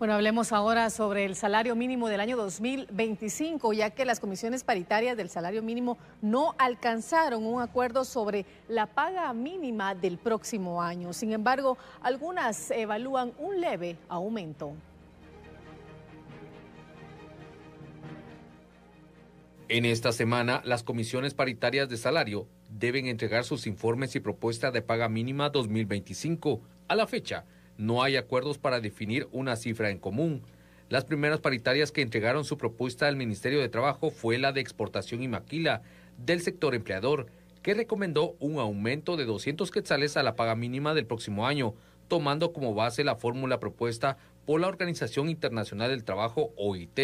Bueno, hablemos ahora sobre el salario mínimo del año 2025, ya que las comisiones paritarias del salario mínimo no alcanzaron un acuerdo sobre la paga mínima del próximo año. Sin embargo, algunas evalúan un leve aumento. En esta semana, las comisiones paritarias de salario deben entregar sus informes y propuestas de paga mínima 2025. A la fecha, no hay acuerdos para definir una cifra en común. Las primeras paritarias que entregaron su propuesta al Ministerio de Trabajo fue la de exportación y maquila del sector empleador, que recomendó un aumento de 200 quetzales a la paga mínima del próximo año, tomando como base la fórmula propuesta por la Organización Internacional del Trabajo, OIT,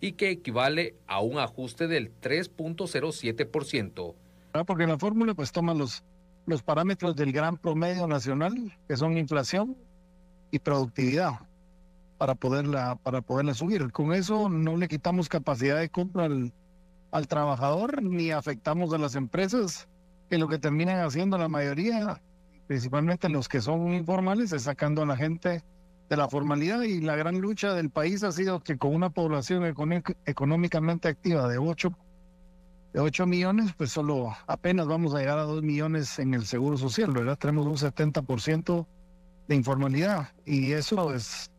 y que equivale a un ajuste del 3.07%. Ah, porque la fórmula pues toma los, los parámetros del gran promedio nacional, que son inflación, y productividad para poderla, para poderla subir. Con eso no le quitamos capacidad de compra al, al trabajador ni afectamos a las empresas que lo que terminan haciendo la mayoría, principalmente los que son informales, es sacando a la gente de la formalidad y la gran lucha del país ha sido que con una población económicamente activa de 8, de 8 millones, pues solo apenas vamos a llegar a 2 millones en el Seguro Social, ¿verdad? Tenemos un 70% de informalidad. Y eso es, pues,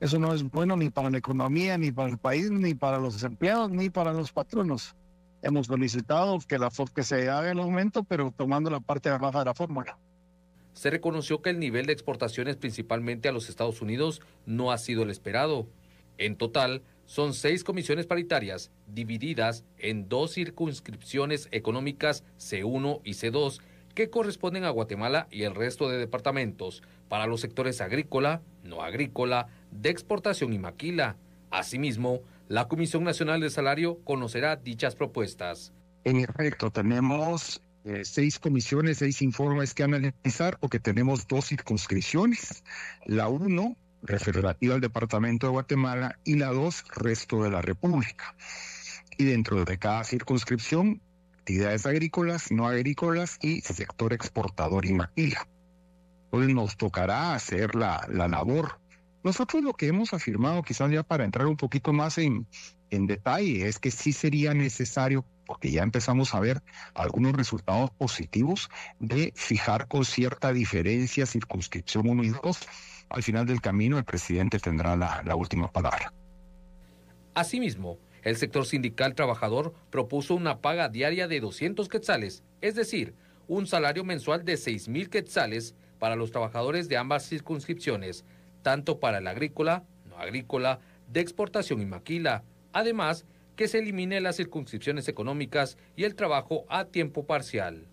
eso no es bueno ni para la economía, ni para el país, ni para los empleados, ni para los patronos. Hemos solicitado que, la, que se haga el aumento, pero tomando la parte de baja de la fórmula. Se reconoció que el nivel de exportaciones principalmente a los Estados Unidos no ha sido el esperado. En total, son seis comisiones paritarias divididas en dos circunscripciones económicas C1 y C2 que corresponden a Guatemala y el resto de departamentos para los sectores agrícola, no agrícola, de exportación y maquila. Asimismo, la Comisión Nacional de Salario conocerá dichas propuestas. En efecto, tenemos eh, seis comisiones, seis informes que analizar o que tenemos dos circunscripciones. La uno referente al Departamento de Guatemala y la dos resto de la República. Y dentro de cada circunscripción actividades agrícolas, no agrícolas y sector exportador y maquila. nos tocará hacer la, la labor. Nosotros lo que hemos afirmado, quizás ya para entrar un poquito más en, en detalle, es que sí sería necesario, porque ya empezamos a ver algunos resultados positivos, de fijar con cierta diferencia circunscripción 1 y 2. Al final del camino el presidente tendrá la, la última palabra. Asimismo, el sector sindical trabajador propuso una paga diaria de 200 quetzales, es decir, un salario mensual de 6.000 quetzales para los trabajadores de ambas circunscripciones, tanto para el agrícola, no agrícola, de exportación y maquila. Además, que se elimine las circunscripciones económicas y el trabajo a tiempo parcial.